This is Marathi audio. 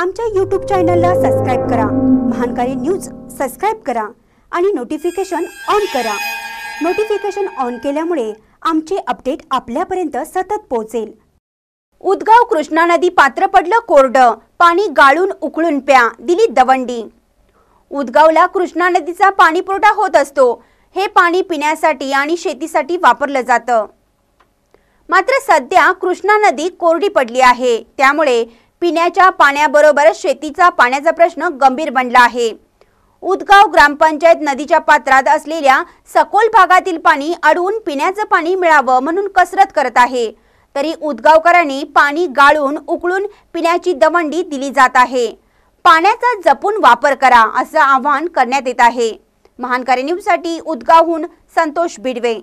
आमच्या यूट्यूब चॅनलला सबस्क्राईब करा महानकारी न्यूज सबस्क्राईब करा आणि नोटिफिकेशन ऑन करा नोटिफिकेशन ऑन केल्यामुळे आमचे अपडेट आपल्यापर्यंत सतत पोहोचेल उदगाव कृष्णा नदी पात्र पडलं कोरडं पाणी गाळून उकळून प्या दिली दवंडी उदगावला कृष्णा नदीचा पाणी पुरवठा होत असतो हे पाणी पिण्यासाठी आणि शेतीसाठी वापरलं जातं मात्र सध्या कृष्णा नदी कोरडी पडली आहे त्यामुळे पिण्याच्या पाण्याबरोबर शेतीचा पाण्याचा प्रश्न गंभीर बनला आहे उदगाव ग्रामपंचायत नदीच्या पात्रात असलेल्या सखोल भागातील पाणी अडवून पिण्याचं पाणी मिळावं म्हणून कसरत करत आहे तरी उदगावकरांनी पाणी गाळून उकळून पिण्याची दवंडी दिली जात आहे पाण्याचा जपून वापर करा असं आवाहन करण्यात येत आहे महानकारी साठी उदगावहून संतोष बिडवे